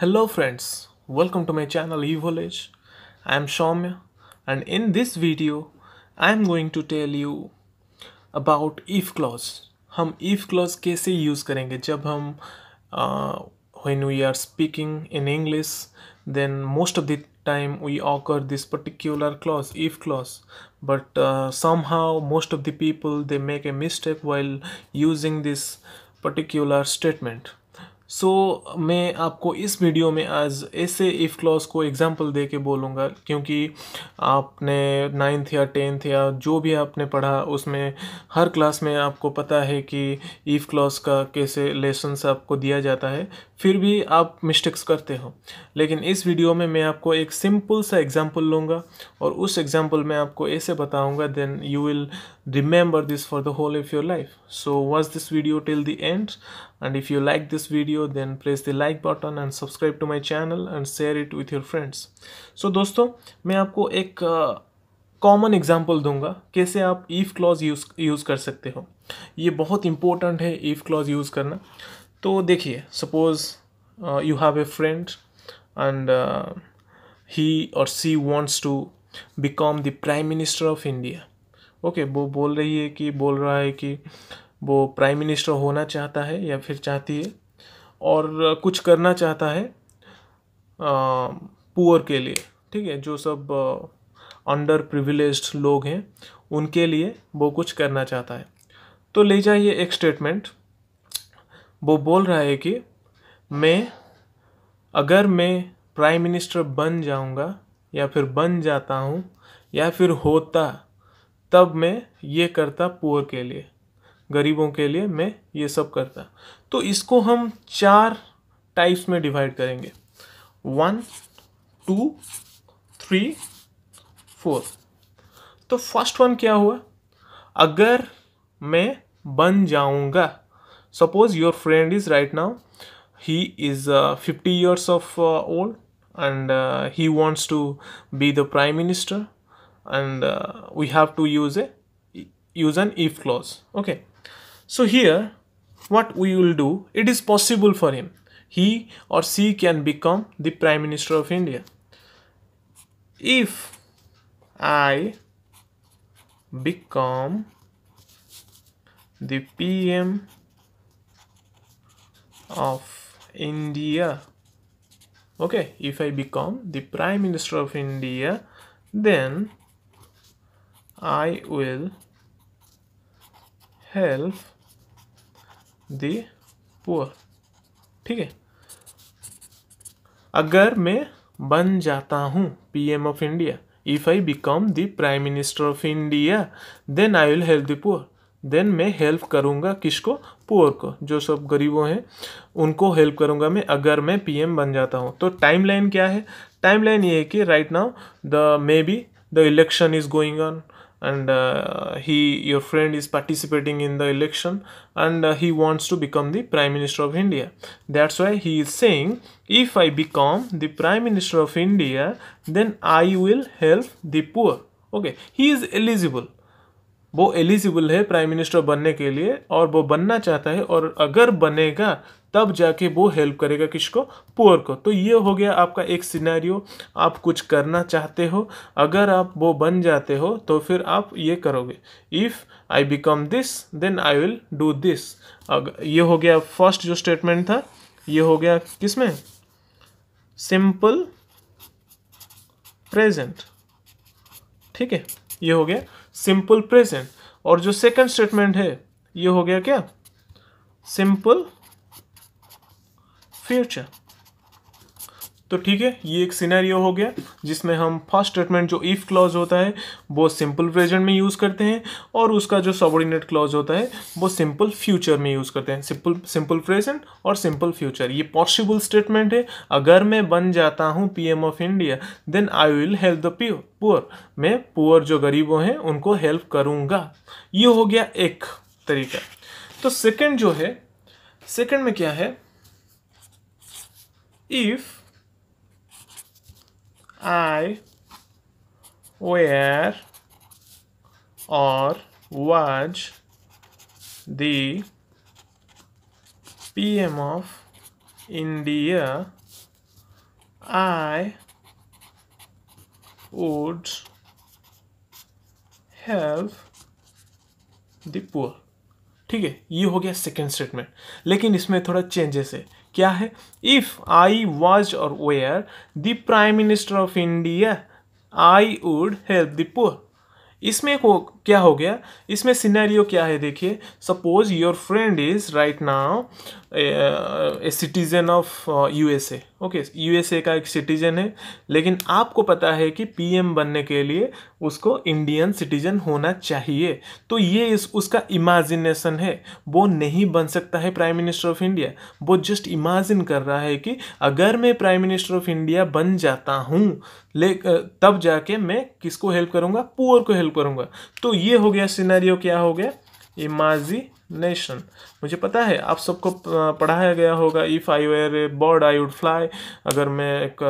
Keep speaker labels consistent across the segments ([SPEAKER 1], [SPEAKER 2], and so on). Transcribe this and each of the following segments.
[SPEAKER 1] Hello friends, welcome to my channel Evolage. I am Shomya and in this video I am going to tell you about if clause. हम if clause कैसे use uh, when we are speaking in English then most of the time we occur this particular clause if clause but uh, somehow most of the people they make a mistake while using this particular statement so so, मैं आपको इस video में आज ऐसे if clause को example दे के बोलूँगा क्योंकि आपने नाइन्थ या टेंथ या जो भी आपने पढ़ा उसमें हर क्लास में आपको पता है कि इफ़ क्लॉज का कैसे लेसन्स आपको दिया जाता है फिर भी आप मिस्टेक्स करते हो लेकिन इस वीडियो में मैं आपको एक सिंपल सा एग्जांपल लूँगा और उस एग्जांपल में आपको ऐसे बताऊँगा then you will remember this for the whole of your life so was this video till the end and if you like this video then press the like button and subscribe to my channel and share it with your friends so दोस्तों मैं आपको एक common example दूँगा कैसे आप if clause use कर सकते हो ये बहुत इंपॉर्टेंट है ईफ क्लॉज यूज़ करना तो देखिए suppose you have a friend and he or she wants to become the prime minister of India okay वो बोल रही है कि बोल रहा है कि वो प्राइम मिनिस्टर होना चाहता है या फिर चाहती है और कुछ करना चाहता है पुअर uh, के लिए ठीक है जो सब अंडर uh, प्रिविलेज लोग हैं उनके लिए वो कुछ करना चाहता है तो ले जाइए एक स्टेटमेंट वो बोल रहा है कि मैं अगर मैं प्राइम मिनिस्टर बन जाऊंगा या फिर बन जाता हूँ या फिर होता तब मैं ये करता पुअर के लिए गरीबों के लिए मैं ये सब करता तो इसको हम चार टाइप्स में डिवाइड करेंगे वन टू थ्री फोर तो फर्स्ट वन क्या हुआ अगर मैं बन जाऊंगा suppose your friend is right now he is uh, 50 years of uh, old and uh, he wants to be the prime minister and uh, we have to use a use an if clause okay so here what we will do it is possible for him he or she can become the prime minister of india if i become the pm of India. Okay, if I become the Prime Minister of India, then I will help the poor. ठीक है अगर मैं बन जाता हूँ PM of India if I become the prime minister of India then I will help the poor then मैं help करूंगा किसको पुअर को जो सब गरीबों हैं उनको हेल्प करूंगा मैं अगर मैं पीएम बन जाता हूं तो टाइमलाइन क्या है टाइमलाइन ये है कि right now the may be the election is going on and he your friend is participating in the election and he wants to become the prime minister of India that's why he is saying if I become the prime minister of India then I will help the poor okay he is eligible वो eligible है prime minister बनने के लिए और वो बनना चाहता है और अगर बनेगा तब जाके वो हेल्प करेगा किसको पुअर को तो ये हो गया आपका एक सिनेरियो आप कुछ करना चाहते हो अगर आप वो बन जाते हो तो फिर आप ये करोगे if I become this then I will do this ये हो गया फर्स्ट जो स्टेटमेंट था ये हो गया किसमें सिंपल प्रेजेंट ठीक है ये हो गया सिंपल प्रेजेंट और जो सेकंड स्टेटमेंट है ये हो गया क्या सिंपल फ्यूचर तो ठीक है ये एक सिनेरियो हो गया जिसमें हम फर्स्ट स्टेटमेंट जो इफ़ क्लॉज होता है वो सिंपल प्रेजेंट में यूज़ करते हैं और उसका जो सबॉर्डिनेट क्लॉज होता है वो सिंपल फ्यूचर में यूज़ करते हैं सिंपल सिंपल प्रेजेंट और सिंपल फ्यूचर ये पॉसिबल स्टेटमेंट है अगर मैं बन जाता हूँ PM of India then I will help the poor poor मैं पुअर जो गरीबों हैं उनको हेल्प करूँगा ये हो गया एक तरीका तो सेकेंड जो है सेकेंड में क्या है if I where, or was the PM of India, I would help the poor. ठीक है ये हो गया सेकेंड स्टेटमेंट लेकिन इसमें थोड़ा चेंजेस है क्या है if I was or were the prime minister of India I would help the poor इसमें को क्या हो गया इसमें सिनेरियो क्या है देखिए suppose your friend is right now a citizen of USA okay USA का एक सिटीजन है लेकिन आपको पता है कि पीएम बनने के लिए उसको इंडियन सिटीजन होना चाहिए तो ये इस उसका इमेजिनेशन है वो नहीं बन सकता है प्राइम मिनिस्टर ऑफ इंडिया वो जस्ट इमेजिन कर रहा है कि अगर मैं प्राइम मिनिस्टर ऑफ इंडिया बन जाता हूँ ले तब जाके मैं किसको हेल्प करूँगा पुअर को हेल्प करूँगा तो ये हो गया सिनेरियो क्या हो गया इमेजिनेशन मुझे पता है आप सबको पढ़ाया गया होगा if I were a bird I would fly अगर मैं एक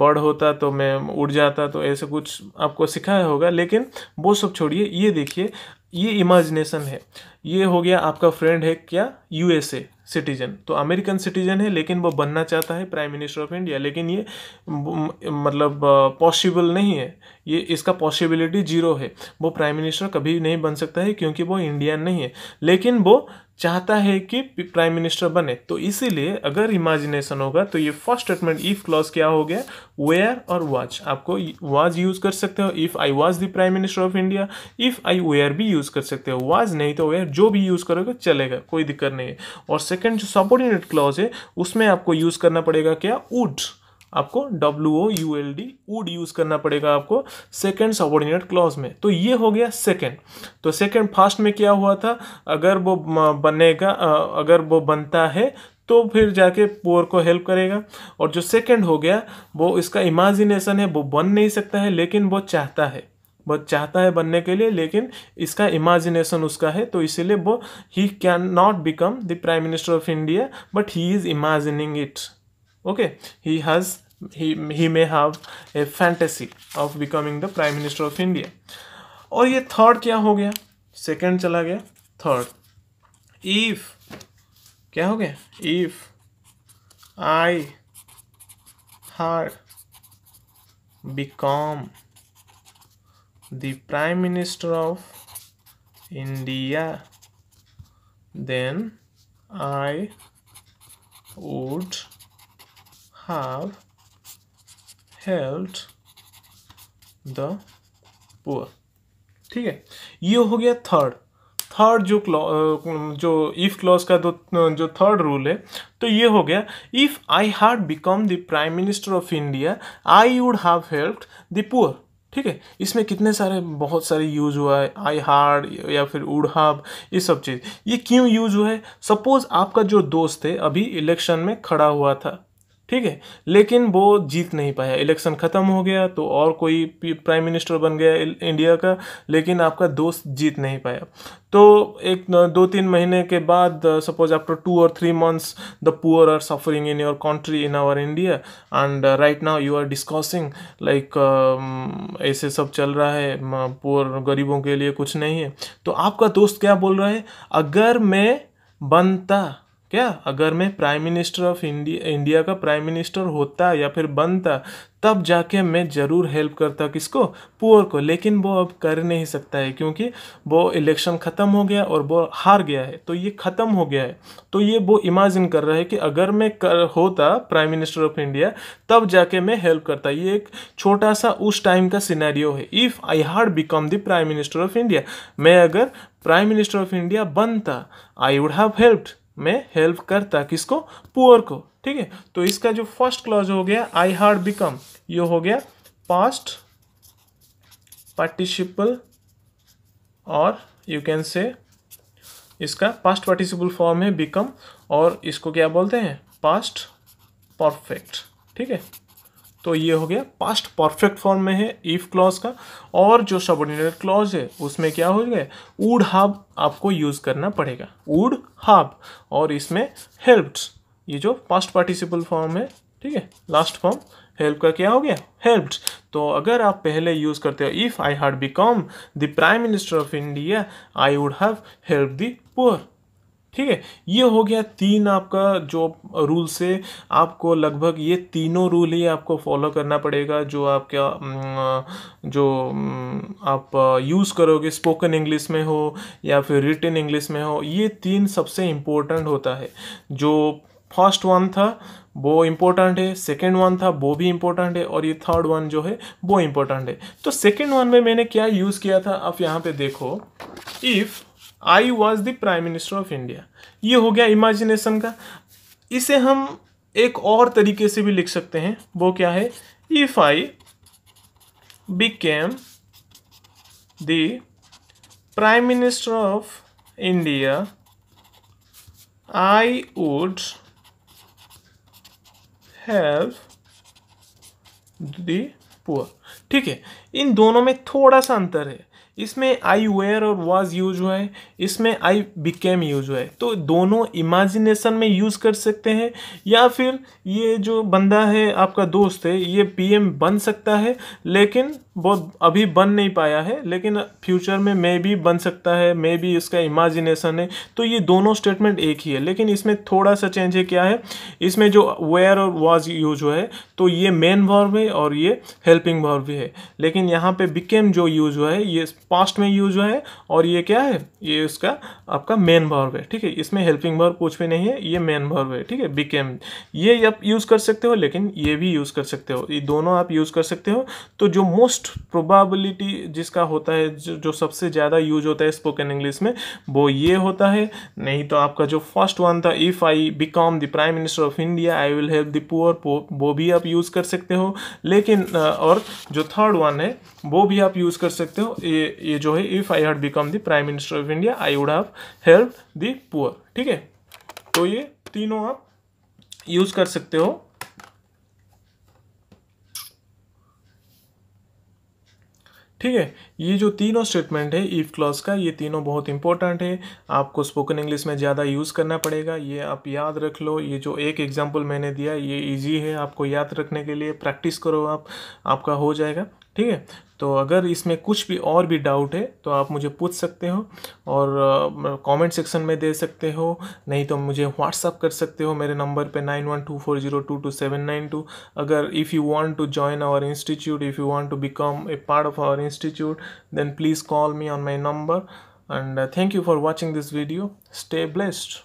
[SPEAKER 1] बर्ड होता तो मैं उड़ जाता तो ऐसे कुछ आपको सिखाया होगा लेकिन वो सब छोड़िए ये देखिए ये इमेजिनेशन है ये हो गया आपका फ्रेंड है क्या यूएसए सिटीजन तो अमेरिकन सिटीजन है लेकिन वो बनना चाहता है प्राइम मिनिस्टर ऑफ इंडिया लेकिन ये मतलब पॉसिबल नहीं है ये इसका पॉसिबिलिटी जीरो है वो प्राइम मिनिस्टर कभी नहीं बन सकता है क्योंकि वो इंडियन नहीं है लेकिन वो चाहता है कि प्राइम मिनिस्टर बने तो इसीलिए अगर इमेजिनेशन होगा तो ये फर्स्ट स्टेटमेंट इफ क्लॉज क्या हो गया वेयर और वाच आपको वाज यूज कर सकते हो if I was the prime minister of India if I were भी यूज कर सकते हो वाज नहीं तो वेयर जो भी यूज करोगे चलेगा कोई दिक्कत नहीं है और सेकेंड जो सबोर्डिनेट क्लॉज है उसमें आपको यूज करना पड़ेगा क्या वुड आपको W O U L D would use करना पड़ेगा आपको सेकेंड सबॉर्डिनेट क्लॉज में तो ये हो गया सेकेंड तो सेकेंड फास्ट में क्या हुआ था अगर वो बनेगा अगर वो बनता है तो फिर जाके पोअर को हेल्प करेगा और जो सेकेंड हो गया वो इसका इमेजिनेशन है वो बन नहीं सकता है लेकिन वो चाहता है वो चाहता है बनने के लिए लेकिन इसका इमेजिनेशन उसका है तो इसीलिए वो he can not become the prime minister of India but he is imagining it okay he has he, he may have a fantasy of becoming the prime minister of india aur ye third kya ho gaya second chala gaya third if kya ho gaya if i had become the prime minister of india then i would have helped the poor ठीक है ये हो गया third third जो clause जो if clause का दो जो थर्ड रूल है तो ये हो गया if I had become the prime minister of India I would have helped the poor ठीक है इसमें कितने सारे बहुत सारे यूज हुआ है आई हार्ड या फिर उड़ हब ये सब चीज़ ये क्यों यूज हुआ है सपोज आपका जो दोस्त है अभी इलेक्शन में खड़ा हुआ था ठीक है लेकिन वो जीत नहीं पाया इलेक्शन ख़त्म हो गया तो और कोई प्राइम मिनिस्टर बन गया इंडिया का लेकिन आपका दोस्त जीत नहीं पाया तो एक दो तीन महीने के बाद suppose after two or three months the poor are suffering in your country in our India and right now you are discussing like ऐसे सब चल रहा है पुअर गरीबों के लिए कुछ नहीं है तो आपका दोस्त क्या बोल रहा है अगर मैं बनता क्या अगर मैं prime minister of India India का प्राइम मिनिस्टर होता या फिर बनता तब जाके मैं ज़रूर हेल्प करता किसको पुअर को लेकिन वो अब कर नहीं सकता है क्योंकि वो इलेक्शन ख़त्म हो गया और वो हार गया है तो ये ख़त्म हो गया है तो ये वो इमेजिन कर रहा है कि अगर मैं कर होता प्राइम मिनिस्टर ऑफ इंडिया तब जाके मैं हेल्प करता ये एक छोटा सा उस टाइम का सिनेरियो है if I had become the prime minister of India मैं अगर प्राइम मिनिस्टर ऑफ इंडिया बनता आई वुड हैव हेल्प्ड में हेल्प करता किसको पुअर को ठीक है तो इसका जो फर्स्ट क्लॉज हो गया आई हार्ड बिकम ये हो गया पास्ट पार्टिसिपल और यू कैन से इसका पास्ट पार्टिसिपल फॉर्म है बिकम और इसको क्या बोलते हैं पास्ट परफेक्ट ठीक है तो ये हो गया पास्ट परफेक्ट फॉर्म में है इफ क्लॉज का और जो सबोर्डिनेट क्लॉज है उसमें क्या हो गया वुड हाब आपको यूज करना पड़ेगा वुड हाब और इसमें हेल्प्ड ये जो पास्ट पार्टिसिपल फॉर्म है ठीक है लास्ट फॉर्म हेल्प का क्या हो गया हेल्प्ड तो अगर आप पहले यूज़ करते हो if I had become the prime minister of India I would have help the poor ठीक है ये हो गया तीन आपका जो रूल से आपको लगभग ये तीनों रूल ही आपको फॉलो करना पड़ेगा जो आपका जो आप यूज़ करोगे स्पोकन इंग्लिश में हो या फिर रिटन इंग्लिश में हो ये तीन सबसे इम्पोर्टेंट होता है जो फर्स्ट वन था वो इम्पोर्टेंट है सेकेंड वन था वो भी इम्पोर्टेंट है और ये थर्ड वन जो है वो इम्पोर्टेंट है तो सेकेंड वन में मैंने क्या यूज़ किया था आप यहाँ पे देखो if I was the prime minister of India ये हो गया इमेजिनेशन का इसे हम एक और तरीके से भी लिख सकते हैं वो क्या है if I became the prime minister of India I would have the ठीक है इन दोनों में थोड़ा सा अंतर है इसमें आई वेयर और वाज यूज हुआ है इसमें आई बिकेम यूज हुआ है तो दोनों इमेजिनेशन में यूज़ कर सकते हैं या फिर ये जो बंदा है आपका दोस्त है ये पीएम बन सकता है लेकिन बहुत अभी बन नहीं पाया है लेकिन फ्यूचर में मे भी बन सकता है मे भी इसका इमेजिनेशन है तो ये दोनों स्टेटमेंट एक ही है लेकिन इसमें थोड़ा सा चेंज है क्या है इसमें जो वेयर और वाज यूज हुआ है तो ये मेन वॉर्व है और ये हेल्पिंग वॉर्व भी है लेकिन यहाँ पे बिकेम जो यूज हुआ है ये पास्ट में यूज हुआ है और ये क्या है ये उसका आपका मेन वर्ब है ठीक है इसमें हेल्पिंग वर्ब कुछ भी नहीं है ये मेन वर्ब है ठीक है बिकेम ये आप यूज़ कर सकते हो लेकिन ये भी यूज़ कर सकते हो ये दोनों आप यूज़ कर सकते हो तो जो मोस्ट प्रोबाबिलिटी जिसका होता है जो, जो सबसे ज़्यादा यूज होता है स्पोकन इंग्लिश में वो ये होता है नहीं तो आपका जो फर्स्ट वन था if I become the prime minister of India I will help the poor वो भी आप यूज़ कर सकते हो लेकिन और जो थर्ड वन है वो भी आप यूज़ कर सकते हो ये ये जो है if I had become the prime minister of India I would have help the poor ठीक है तो ये तीनों आप यूज कर सकते हो ठीक है ये जो तीनों स्टेटमेंट है इफ क्लॉज का ये तीनों बहुत इंपॉर्टेंट है आपको स्पोकन इंग्लिश में ज़्यादा यूज़ करना पड़ेगा ये आप याद रख लो ये जो एक एग्जांपल मैंने दिया ये इजी है आपको याद रखने के लिए प्रैक्टिस करो आप आपका हो जाएगा ठीक है तो अगर इसमें कुछ भी और भी डाउट है तो आप मुझे पूछ सकते हो और कमेंट सेक्शन में दे सकते हो नहीं तो मुझे व्हाट्सअप कर सकते हो मेरे नंबर पे nine one two four zero two two seven nine two अगर if you want to join our institute if you want to become a part of our institute then please call me on my number and thank you for watching this video stay blessed